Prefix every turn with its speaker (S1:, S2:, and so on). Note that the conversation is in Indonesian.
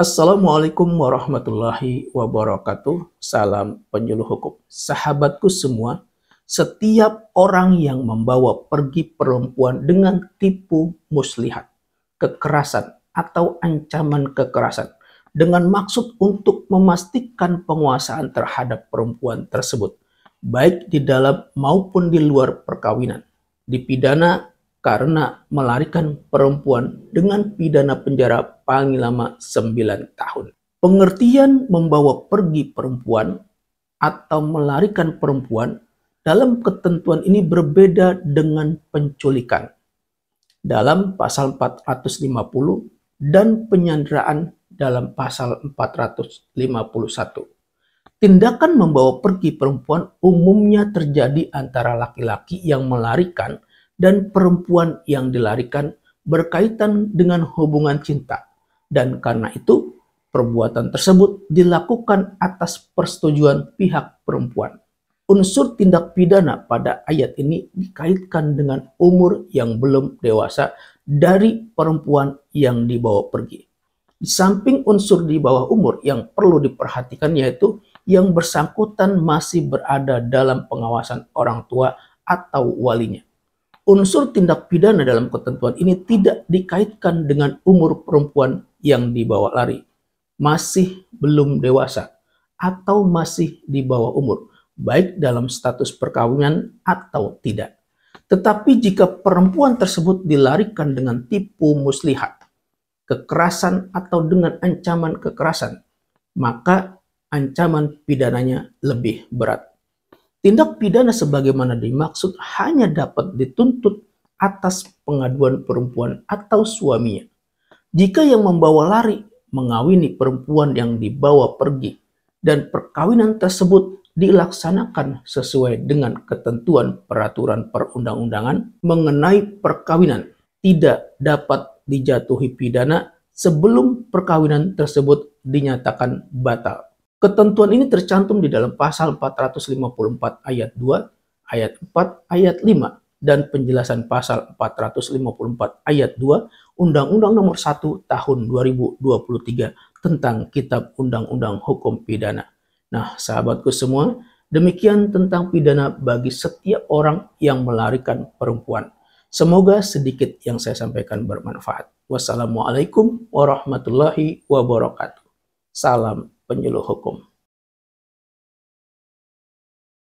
S1: Assalamualaikum warahmatullahi wabarakatuh. Salam penyuluh hukum. Sahabatku semua, setiap orang yang membawa pergi perempuan dengan tipu muslihat, kekerasan atau ancaman kekerasan dengan maksud untuk memastikan penguasaan terhadap perempuan tersebut, baik di dalam maupun di luar perkawinan, dipidana karena melarikan perempuan dengan pidana penjara paling lama 9 tahun. Pengertian membawa pergi perempuan atau melarikan perempuan dalam ketentuan ini berbeda dengan penculikan. Dalam pasal 450 dan penyanderaan dalam pasal 451. Tindakan membawa pergi perempuan umumnya terjadi antara laki-laki yang melarikan dan perempuan yang dilarikan berkaitan dengan hubungan cinta. Dan karena itu, perbuatan tersebut dilakukan atas persetujuan pihak perempuan. Unsur tindak pidana pada ayat ini dikaitkan dengan umur yang belum dewasa dari perempuan yang dibawa pergi. Di samping unsur di bawah umur yang perlu diperhatikan yaitu yang bersangkutan masih berada dalam pengawasan orang tua atau walinya unsur tindak pidana dalam ketentuan ini tidak dikaitkan dengan umur perempuan yang dibawa lari, masih belum dewasa, atau masih di bawah umur, baik dalam status perkawinan atau tidak. Tetapi jika perempuan tersebut dilarikan dengan tipu muslihat, kekerasan atau dengan ancaman kekerasan, maka ancaman pidananya lebih berat. Tindak pidana sebagaimana dimaksud hanya dapat dituntut atas pengaduan perempuan atau suaminya. Jika yang membawa lari mengawini perempuan yang dibawa pergi dan perkawinan tersebut dilaksanakan sesuai dengan ketentuan peraturan perundang-undangan mengenai perkawinan tidak dapat dijatuhi pidana sebelum perkawinan tersebut dinyatakan batal. Ketentuan ini tercantum di dalam pasal 454 ayat 2, ayat 4, ayat 5, dan penjelasan pasal 454 ayat 2 Undang-Undang Nomor 1 Tahun 2023 tentang Kitab Undang-Undang Hukum Pidana. Nah, sahabatku semua, demikian tentang pidana bagi setiap orang yang melarikan perempuan. Semoga sedikit yang saya sampaikan bermanfaat. Wassalamualaikum warahmatullahi wabarakatuh. Salam penyuluh hukum.